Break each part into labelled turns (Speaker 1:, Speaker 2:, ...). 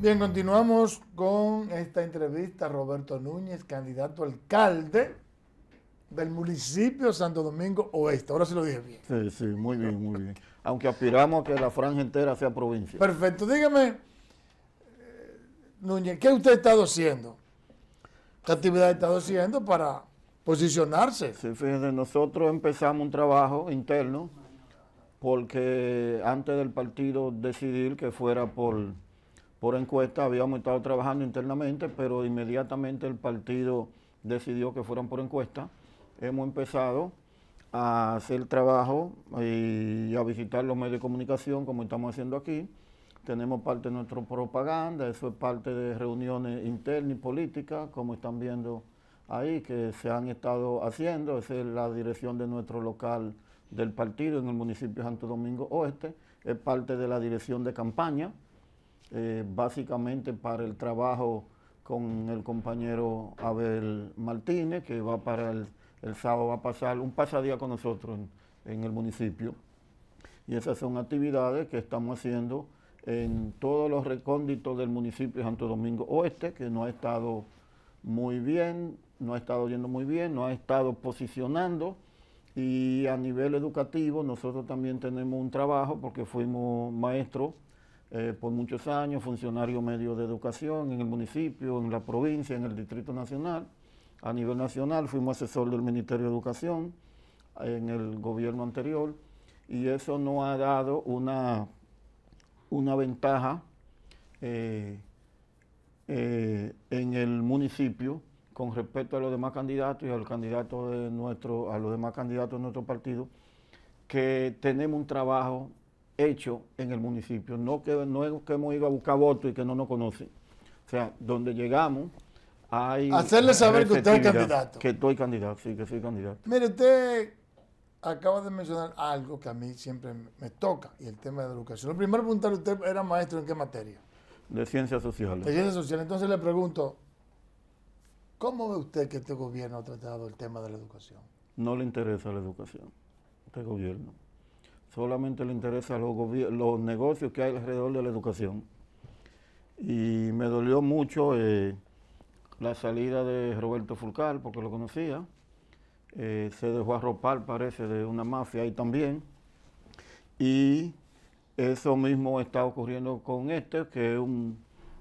Speaker 1: Bien, continuamos con esta entrevista Roberto Núñez, candidato alcalde del municipio Santo Domingo Oeste. Ahora se lo dije bien.
Speaker 2: Sí, sí, muy bien, muy bien. Aunque aspiramos a que la franja entera sea provincia. Perfecto.
Speaker 1: Dígame, eh, Núñez, ¿qué usted ha estado haciendo? ¿Qué actividad ha estado haciendo para posicionarse? Sí, fíjense, nosotros empezamos un trabajo interno porque
Speaker 2: antes del partido decidir que fuera por por encuesta, habíamos estado trabajando internamente, pero inmediatamente el partido decidió que fueran por encuesta. Hemos empezado a hacer trabajo y a visitar los medios de comunicación como estamos haciendo aquí. Tenemos parte de nuestra propaganda, eso es parte de reuniones internas y políticas, como están viendo ahí, que se han estado haciendo. Esa es la dirección de nuestro local del partido en el municipio de Santo Domingo Oeste. Es parte de la dirección de campaña eh, básicamente para el trabajo con el compañero Abel Martínez, que va para el, sábado, va a pasar un pasadía con nosotros en, en el municipio. Y esas son actividades que estamos haciendo en todos los recónditos del municipio de Santo Domingo Oeste, que no ha estado muy bien, no ha estado yendo muy bien, no ha estado posicionando. Y a nivel educativo nosotros también tenemos un trabajo porque fuimos maestros eh, por muchos años, funcionario medio de educación en el municipio, en la provincia, en el Distrito Nacional. A nivel nacional fuimos asesor del Ministerio de Educación en el gobierno anterior y eso nos ha dado una, una ventaja eh, eh, en el municipio con respecto a los demás candidatos y al candidato de nuestro, a los demás candidatos de nuestro partido, que tenemos un trabajo hecho en el municipio. No que, es que hemos ido a buscar votos y que no nos conocen. O sea, donde llegamos hay... Hacerle saber que usted es candidato. Que estoy candidato, sí, que soy candidato.
Speaker 1: Mire, usted acaba de mencionar algo que a mí siempre me toca, y el tema de la educación. Lo primero preguntarle, ¿usted era maestro en qué materia?
Speaker 2: De ciencias sociales. De ciencias
Speaker 1: sociales. Entonces le pregunto, ¿cómo ve usted que este gobierno ha tratado el tema de la educación?
Speaker 2: No le interesa la educación, este gobierno solamente le interesa los, negocios que hay alrededor de la educación. Y me dolió mucho eh, la salida de Roberto Fulcar, porque lo conocía. Eh, se dejó arropar, parece, de una mafia ahí también. Y eso mismo está ocurriendo con este, que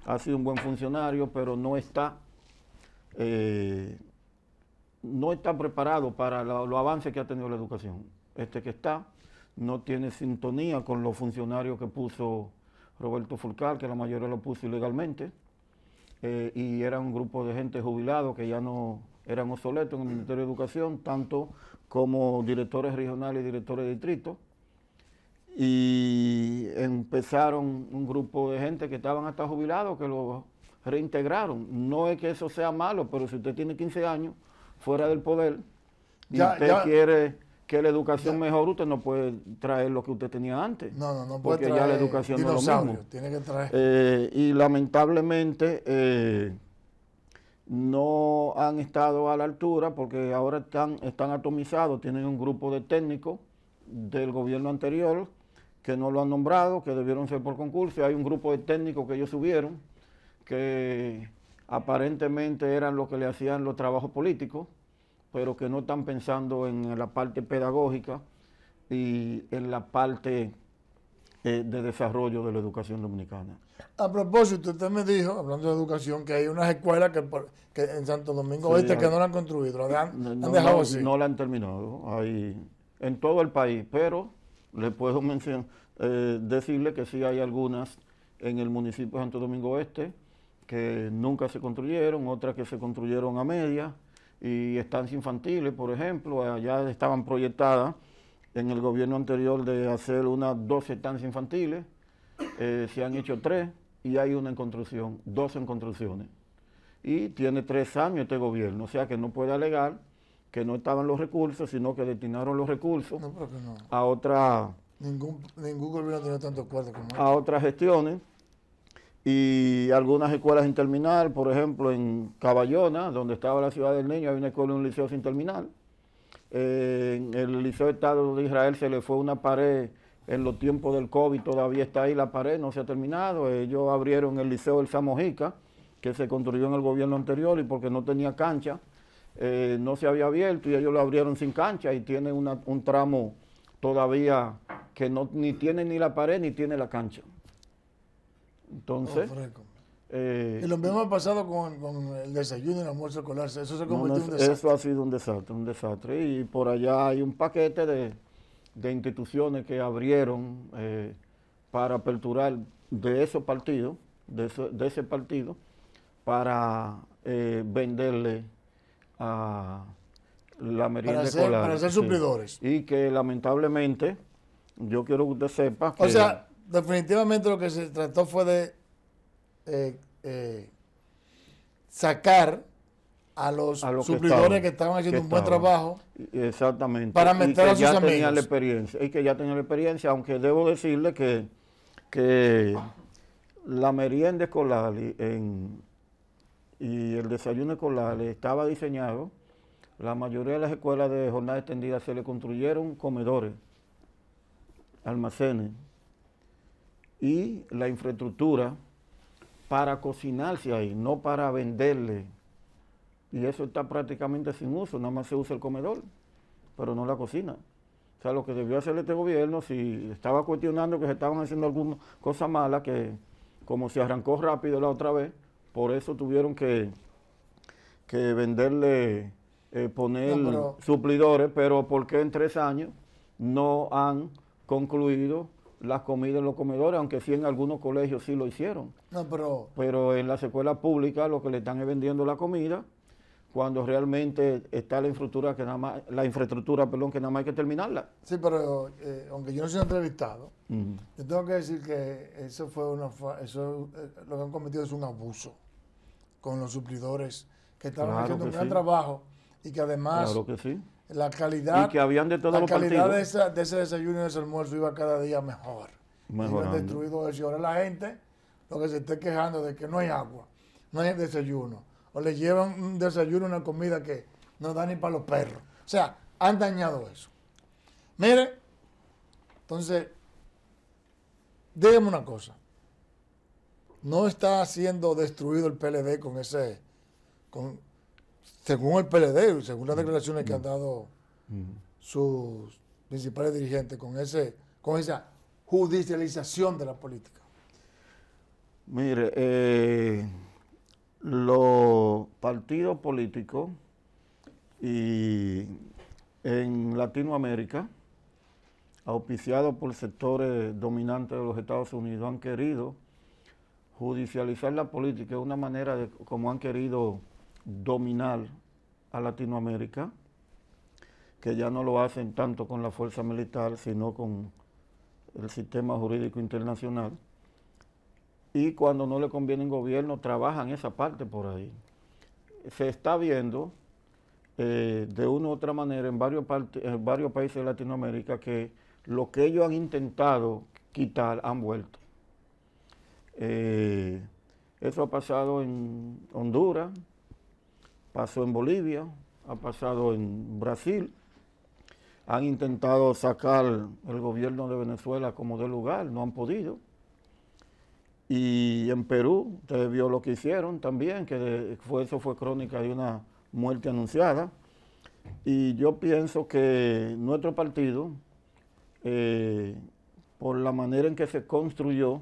Speaker 2: ha sido un buen funcionario, pero no está, eh, no está preparado para los avances que ha tenido la educación. Este que está no tiene sintonía con los funcionarios que puso Roberto Fulcar, que la mayoría lo puso ilegalmente, eh, y era un grupo de gente jubilado que ya no eran obsoletos en el Ministerio de Educación, tanto como directores regionales y directores de distrito. Y empezaron un grupo de gente que estaban hasta jubilados que lo reintegraron. No es que eso sea malo, pero si usted tiene 15 años fuera del poder y usted quiere que la educación mejor, usted no puede traer lo que usted tenía antes.
Speaker 1: No, no, no puede Porque ya la educación no Tiene que traer.
Speaker 2: Eh, y lamentablemente eh, no han estado a la altura porque ahora están, están atomizados, tienen un grupo de técnicos del gobierno anterior que no lo han nombrado, que debieron ser por concurso. Hay un grupo de técnicos que ellos subieron que aparentemente eran los que le hacían los trabajos políticos pero que no están pensando en la parte pedagógica y en la parte eh, de desarrollo de la educación dominicana.
Speaker 1: A propósito, usted me dijo, hablando de educación, que hay unas escuelas que, en Santo Domingo Oeste que no la han construido, han, no, dejado
Speaker 2: No la han terminado, en todo el país, pero le puedo mencionar, eh, decirle que sí hay algunas en el municipio de Santo Domingo Oeste que nunca se construyeron, otras que se construyeron a media y estancias infantiles, por ejemplo, allá estaban proyectadas en el gobierno anterior de hacer unas 12 estancias infantiles, eh, se han hecho tres y hay una en construcción, dos en construcciones. Y tiene tres años este gobierno, o sea que no puede alegar que no estaban los recursos, sino que destinaron los recursos a otra... A otras este. gestiones y algunas escuelas sin terminar, por ejemplo, en Caballona, donde estaba la ciudad del niño, hay una escuela y un liceo sin terminar. en el Liceo de Estado de Israel se le fue una pared en los tiempos del COVID, todavía está ahí la pared, no se ha terminado. Ellos abrieron el Liceo del Samojica, que se construyó en el gobierno anterior y porque no tenía cancha, eh, no se había abierto y ellos lo abrieron sin cancha y tiene un tramo todavía que no, ni tiene ni la pared ni tiene la cancha. Entonces. Eh, y lo
Speaker 1: mismo ha pasado con, el desayuno y el almuerzo escolar. Eso se convirtió un desastre. Eso
Speaker 2: ha sido un desastre, un desastre. Y por allá hay un paquete de, de instituciones que abrieron eh, para aperturar de esos partidos, de ese, partido, para eh, venderle a la merienda para ser, Para ser Y que lamentablemente, yo quiero que usted sepa
Speaker 1: que... O sea, definitivamente lo que se trató fue de eh, eh, sacar a los suplidores que, estaban, haciendo un buen trabajo.
Speaker 2: Exactamente. Para meter a ya la experiencia, y que ya tenía la experiencia, aunque debo decirle que, la merienda escolar y el desayuno escolar estaba diseñado, la mayoría de las escuelas de jornada extendida se le construyeron comedores, almacenes, y la infraestructura para cocinarse ahí, no para venderle. Y eso está prácticamente sin uso, nada más se usa el comedor, pero no la cocina. O sea, lo que debió hacer este gobierno, si estaba cuestionando que se estaban haciendo alguna cosa mala que como se arrancó rápido la otra vez, por eso tuvieron que, que venderle, eh, poner suplidores, pero ¿por en tres años no han concluido las comidas en los comedores, aunque sí en algunos colegios sí lo hicieron. No, pero... pero en las escuelas públicas lo que le están es vendiendo la comida, cuando realmente está la infraestructura que nada más, la infraestructura, que nada más hay que terminarla.
Speaker 1: Sí, pero eh, aunque yo no soy entrevistado, yo tengo que decir que eso fue una eso eh, lo que han cometido es un abuso con los suplidores que estaban haciendo un gran trabajo y que además claro que sí la calidad, de calidad ese desayuno y de ese almuerzo iba cada día mejor. destruido eso. ahora la gente, lo que se está quejando de que no hay agua, no hay desayuno, o le llevan un desayuno, una comida que no da ni para los perros. O sea, han dañado eso. Mire, entonces, dígame una cosa. No está siendo destruido el PLD con ese, con, según el PLD, según las mm, declaraciones que mm. han dado mm. sus principales dirigentes con, ese, con esa judicialización de la política?
Speaker 2: Mire, eh, los partidos políticos y en Latinoamérica, auspiciados por sectores dominantes de los Estados Unidos, han querido judicializar la política de una manera de, como han querido dominar a Latinoamérica, que ya no lo hacen tanto con la fuerza militar, sino con el sistema jurídico internacional. Y cuando no le conviene el gobierno, trabajan esa parte por ahí. Se está viendo eh, de una u otra manera en varios, países de Latinoamérica que lo que ellos han intentado quitar han vuelto. Eh, eso ha pasado en Honduras, pasó en Bolivia, ha pasado en Brasil, han intentado sacar el gobierno de Venezuela como de lugar, no han podido. Y en Perú, usted vio lo que hicieron también, que fue, eso fue crónica de una muerte anunciada. Y yo pienso que nuestro partido, eh, por la manera en que se construyó,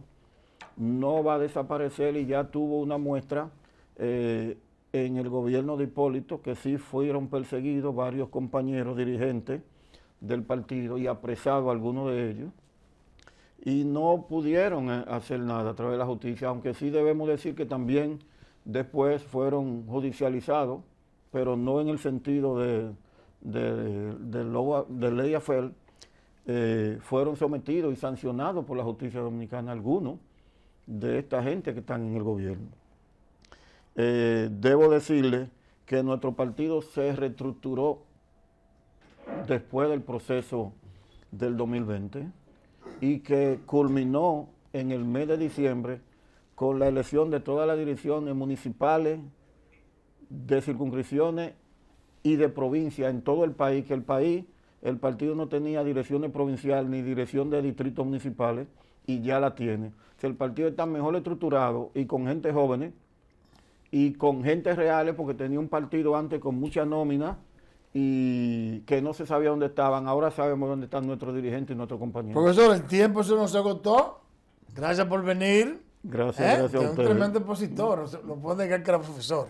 Speaker 2: no va a desaparecer y ya tuvo una muestra eh, en el gobierno de Hipólito que sí fueron perseguidos varios compañeros dirigentes del partido y apresados algunos de ellos y no pudieron eh, hacer nada a través de la justicia, aunque sí debemos decir que también después fueron judicializados, pero no en el sentido de, de, ley AFEL, eh, fueron sometidos y sancionados por la justicia dominicana algunos de esta gente que están en el gobierno. Eh, debo decirle que nuestro partido se reestructuró después del proceso del 2020 y que culminó en el mes de diciembre con la elección de todas las direcciones municipales, de circunscripciones y de provincia en todo el país, que el país, el partido no tenía direcciones provinciales ni dirección de distritos municipales y ya la tiene. Si el partido está mejor estructurado y con gente jóvenes, y con gente reales porque tenía un partido antes con mucha nómina y que no se sabía dónde estaban. Ahora sabemos dónde están nuestros dirigentes y nuestros compañeros. Profesor,
Speaker 1: el tiempo se nos agotó. Gracias por venir. Gracias, ¿Eh? Es un tremendo expositor, lo puede negar que era profesor.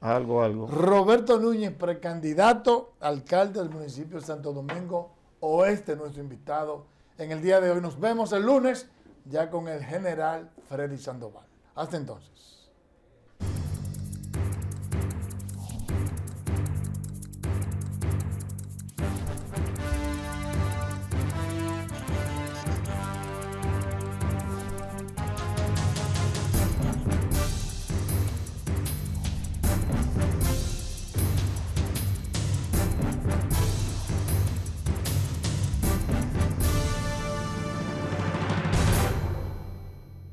Speaker 2: Algo, algo. Roberto
Speaker 1: Núñez, precandidato alcalde del municipio de Santo Domingo Oeste, nuestro invitado en el día de hoy. Nos vemos el lunes ya con el general Freddy Sandoval. Hasta entonces.